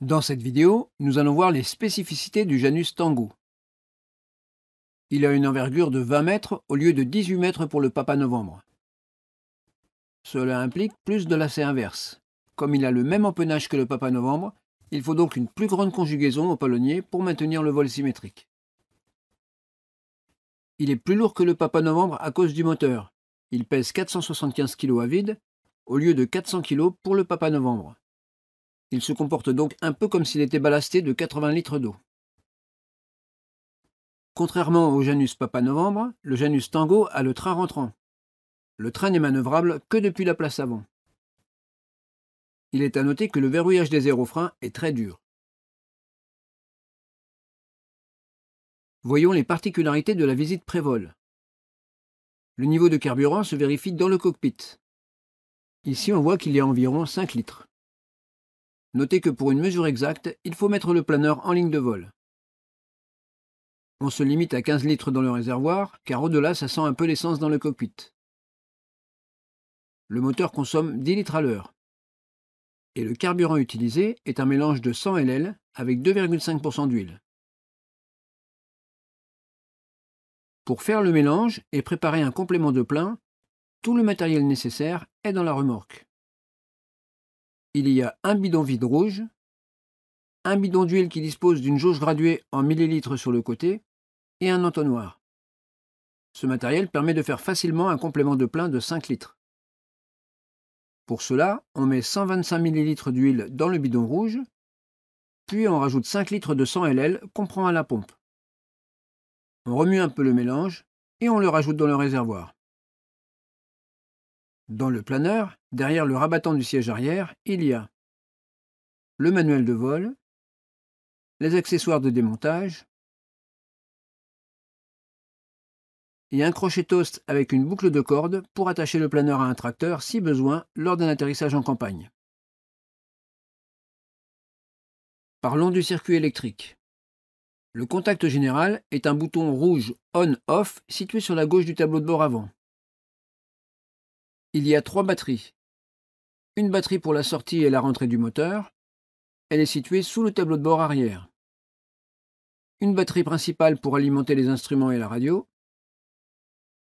Dans cette vidéo, nous allons voir les spécificités du Janus Tango. Il a une envergure de 20 mètres au lieu de 18 mètres pour le Papa Novembre. Cela implique plus de lacets inverse. Comme il a le même empennage que le Papa Novembre, il faut donc une plus grande conjugaison au palonnier pour maintenir le vol symétrique. Il est plus lourd que le Papa Novembre à cause du moteur. Il pèse 475 kg à vide, au lieu de 400 kg pour le Papa Novembre. Il se comporte donc un peu comme s'il était ballasté de 80 litres d'eau. Contrairement au Janus Papa Novembre, le Janus Tango a le train rentrant. Le train n'est manœuvrable que depuis la place avant. Il est à noter que le verrouillage des aérofreins est très dur. Voyons les particularités de la visite prévol. Le niveau de carburant se vérifie dans le cockpit. Ici, on voit qu'il y a environ 5 litres. Notez que pour une mesure exacte, il faut mettre le planeur en ligne de vol. On se limite à 15 litres dans le réservoir, car au-delà, ça sent un peu l'essence dans le cockpit. Le moteur consomme 10 litres à l'heure. Et le carburant utilisé est un mélange de 100 LL avec 2,5% d'huile. Pour faire le mélange et préparer un complément de plein, tout le matériel nécessaire est dans la remorque il y a un bidon vide rouge, un bidon d'huile qui dispose d'une jauge graduée en millilitres sur le côté et un entonnoir. Ce matériel permet de faire facilement un complément de plein de 5 litres. Pour cela, on met 125 millilitres d'huile dans le bidon rouge, puis on rajoute 5 litres de 100 LL qu'on prend à la pompe. On remue un peu le mélange et on le rajoute dans le réservoir. Dans le planeur, derrière le rabattant du siège arrière, il y a le manuel de vol, les accessoires de démontage, et un crochet toast avec une boucle de corde pour attacher le planeur à un tracteur si besoin lors d'un atterrissage en campagne. Parlons du circuit électrique. Le contact général est un bouton rouge on-off situé sur la gauche du tableau de bord avant. Il y a trois batteries. Une batterie pour la sortie et la rentrée du moteur. Elle est située sous le tableau de bord arrière. Une batterie principale pour alimenter les instruments et la radio.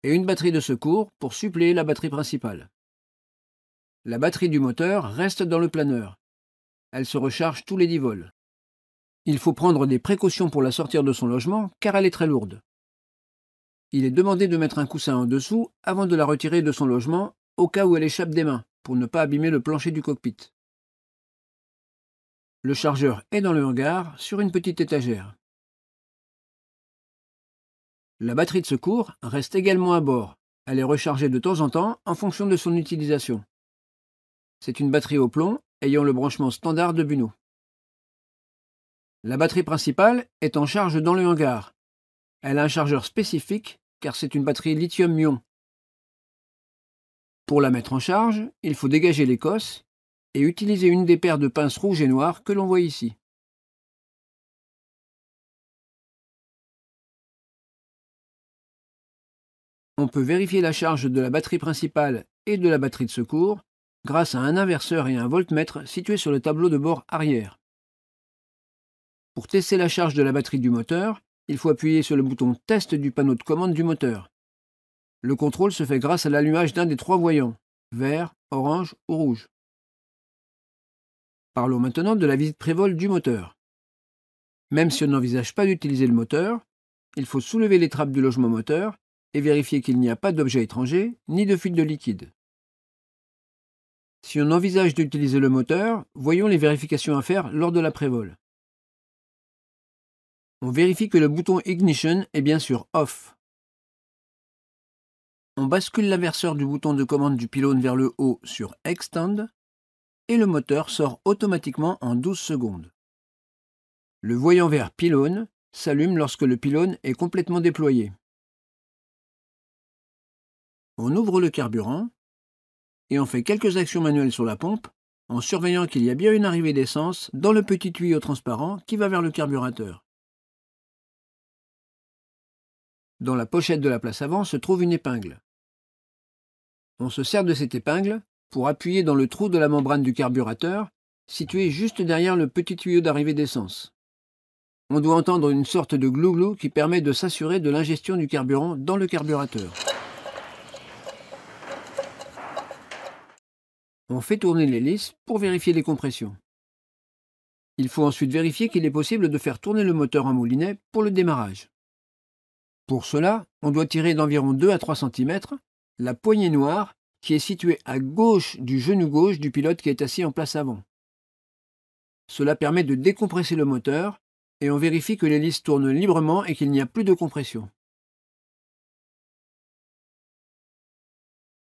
Et une batterie de secours pour suppléer la batterie principale. La batterie du moteur reste dans le planeur. Elle se recharge tous les 10 vols. Il faut prendre des précautions pour la sortir de son logement car elle est très lourde. Il est demandé de mettre un coussin en dessous avant de la retirer de son logement au cas où elle échappe des mains, pour ne pas abîmer le plancher du cockpit. Le chargeur est dans le hangar, sur une petite étagère. La batterie de secours reste également à bord. Elle est rechargée de temps en temps en fonction de son utilisation. C'est une batterie au plomb ayant le branchement standard de Buno. La batterie principale est en charge dans le hangar. Elle a un chargeur spécifique car c'est une batterie lithium-ion pour la mettre en charge, il faut dégager l'écosse et utiliser une des paires de pinces rouges et noires que l'on voit ici. On peut vérifier la charge de la batterie principale et de la batterie de secours grâce à un inverseur et un voltmètre situés sur le tableau de bord arrière. Pour tester la charge de la batterie du moteur, il faut appuyer sur le bouton Test du panneau de commande du moteur. Le contrôle se fait grâce à l'allumage d'un des trois voyants, vert, orange ou rouge. Parlons maintenant de la visite prévol du moteur. Même si on n'envisage pas d'utiliser le moteur, il faut soulever les trappes du logement moteur et vérifier qu'il n'y a pas d'objet étranger ni de fuite de liquide. Si on envisage d'utiliser le moteur, voyons les vérifications à faire lors de la prévol. On vérifie que le bouton Ignition est bien sûr off on bascule l'inverseur du bouton de commande du pylône vers le haut sur Extend et le moteur sort automatiquement en 12 secondes. Le voyant vert pylône s'allume lorsque le pylône est complètement déployé. On ouvre le carburant et on fait quelques actions manuelles sur la pompe en surveillant qu'il y a bien une arrivée d'essence dans le petit tuyau transparent qui va vers le carburateur. Dans la pochette de la place avant se trouve une épingle. On se sert de cette épingle pour appuyer dans le trou de la membrane du carburateur, situé juste derrière le petit tuyau d'arrivée d'essence. On doit entendre une sorte de glouglou qui permet de s'assurer de l'ingestion du carburant dans le carburateur. On fait tourner l'hélice pour vérifier les compressions. Il faut ensuite vérifier qu'il est possible de faire tourner le moteur en moulinet pour le démarrage. Pour cela, on doit tirer d'environ 2 à 3 cm la poignée noire qui est située à gauche du genou gauche du pilote qui est assis en place avant. Cela permet de décompresser le moteur et on vérifie que l'hélice tourne librement et qu'il n'y a plus de compression.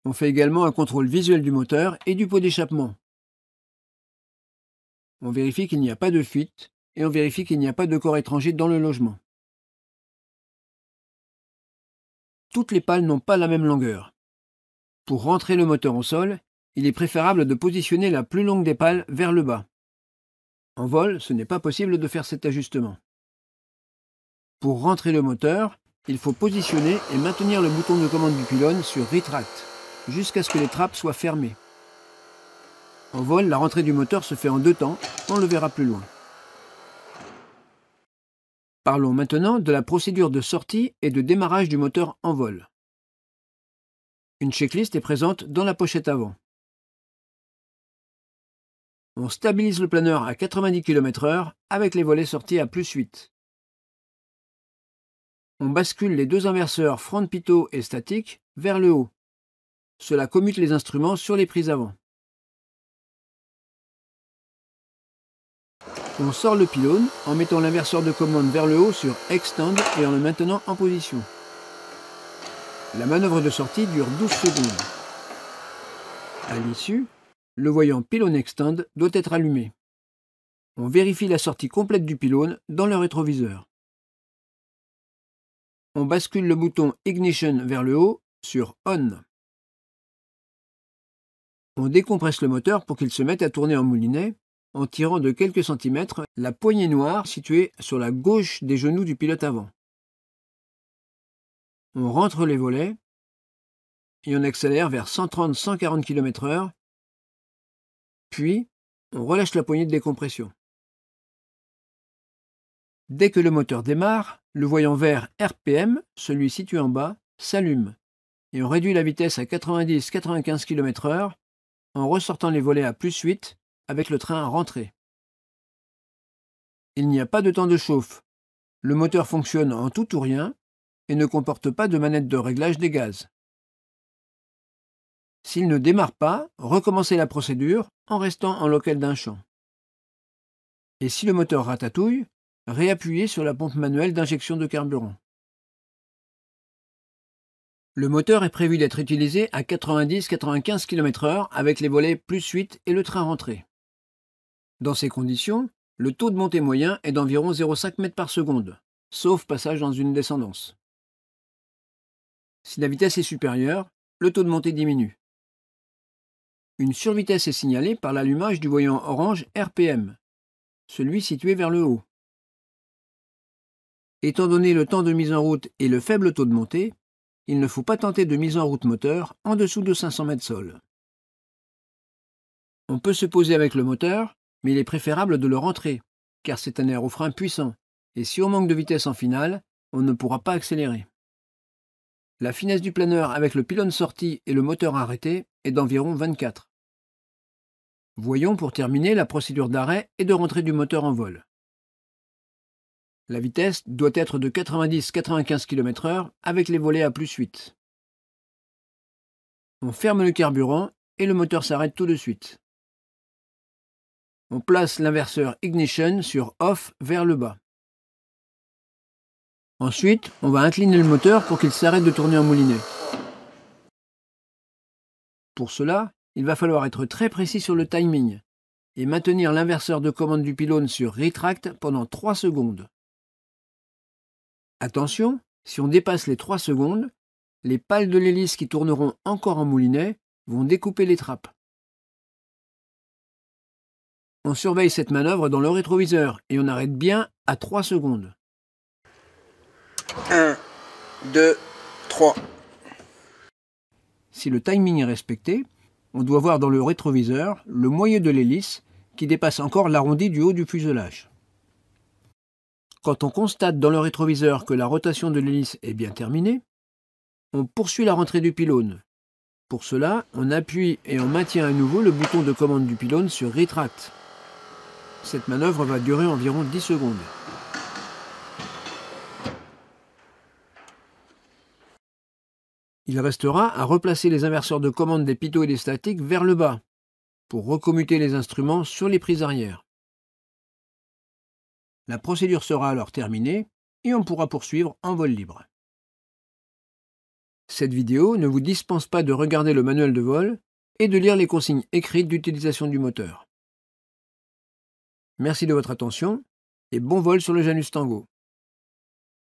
On fait également un contrôle visuel du moteur et du pot d'échappement. On vérifie qu'il n'y a pas de fuite et on vérifie qu'il n'y a pas de corps étranger dans le logement. toutes les pales n'ont pas la même longueur. Pour rentrer le moteur au sol, il est préférable de positionner la plus longue des pales vers le bas. En vol, ce n'est pas possible de faire cet ajustement. Pour rentrer le moteur, il faut positionner et maintenir le bouton de commande du pylône sur Retract, jusqu'à ce que les trappes soient fermées. En vol, la rentrée du moteur se fait en deux temps, on le verra plus loin. Parlons maintenant de la procédure de sortie et de démarrage du moteur en vol. Une checklist est présente dans la pochette avant. On stabilise le planeur à 90 km/h avec les volets sortis à plus 8. On bascule les deux inverseurs front pitot et statique vers le haut. Cela commute les instruments sur les prises avant. On sort le pylône en mettant l'inverseur de commande vers le haut sur Extend et en le maintenant en position. La manœuvre de sortie dure 12 secondes. À l'issue, le voyant pylône Extend doit être allumé. On vérifie la sortie complète du pylône dans le rétroviseur. On bascule le bouton Ignition vers le haut sur On. On décompresse le moteur pour qu'il se mette à tourner en moulinet en tirant de quelques centimètres la poignée noire située sur la gauche des genoux du pilote avant. On rentre les volets et on accélère vers 130-140 km/h, puis on relâche la poignée de décompression. Dès que le moteur démarre, le voyant vert RPM, celui situé en bas, s'allume et on réduit la vitesse à 90-95 km/h en ressortant les volets à plus 8 avec le train à rentrer. Il n'y a pas de temps de chauffe. Le moteur fonctionne en tout ou rien et ne comporte pas de manette de réglage des gaz. S'il ne démarre pas, recommencez la procédure en restant en local d'un champ. Et si le moteur ratatouille, réappuyez sur la pompe manuelle d'injection de carburant. Le moteur est prévu d'être utilisé à 90-95 km/h avec les volets plus 8 et le train rentré. Dans ces conditions, le taux de montée moyen est d'environ 0,5 m par seconde, sauf passage dans une descendance. Si la vitesse est supérieure, le taux de montée diminue. Une survitesse est signalée par l'allumage du voyant orange RPM, celui situé vers le haut. Étant donné le temps de mise en route et le faible taux de montée, il ne faut pas tenter de mise en route moteur en dessous de 500 mètres sol. On peut se poser avec le moteur mais il est préférable de le rentrer, car c'est un aérofrein puissant, et si on manque de vitesse en finale, on ne pourra pas accélérer. La finesse du planeur avec le pylône sorti et le moteur arrêté est d'environ 24. Voyons pour terminer la procédure d'arrêt et de rentrée du moteur en vol. La vitesse doit être de 90-95 km/h avec les volets à plus 8. On ferme le carburant et le moteur s'arrête tout de suite on place l'inverseur ignition sur off vers le bas. Ensuite, on va incliner le moteur pour qu'il s'arrête de tourner en moulinet. Pour cela, il va falloir être très précis sur le timing et maintenir l'inverseur de commande du pylône sur Retract pendant 3 secondes. Attention, si on dépasse les 3 secondes, les pales de l'hélice qui tourneront encore en moulinet vont découper les trappes. On surveille cette manœuvre dans le rétroviseur et on arrête bien à 3 secondes. 1, 2, 3. Si le timing est respecté, on doit voir dans le rétroviseur le moyeu de l'hélice qui dépasse encore l'arrondi du haut du fuselage. Quand on constate dans le rétroviseur que la rotation de l'hélice est bien terminée, on poursuit la rentrée du pylône. Pour cela, on appuie et on maintient à nouveau le bouton de commande du pylône sur Retract. Cette manœuvre va durer environ 10 secondes. Il restera à replacer les inverseurs de commande des pitots et des statiques vers le bas pour recommuter les instruments sur les prises arrière. La procédure sera alors terminée et on pourra poursuivre en vol libre. Cette vidéo ne vous dispense pas de regarder le manuel de vol et de lire les consignes écrites d'utilisation du moteur. Merci de votre attention et bon vol sur le Janus Tango.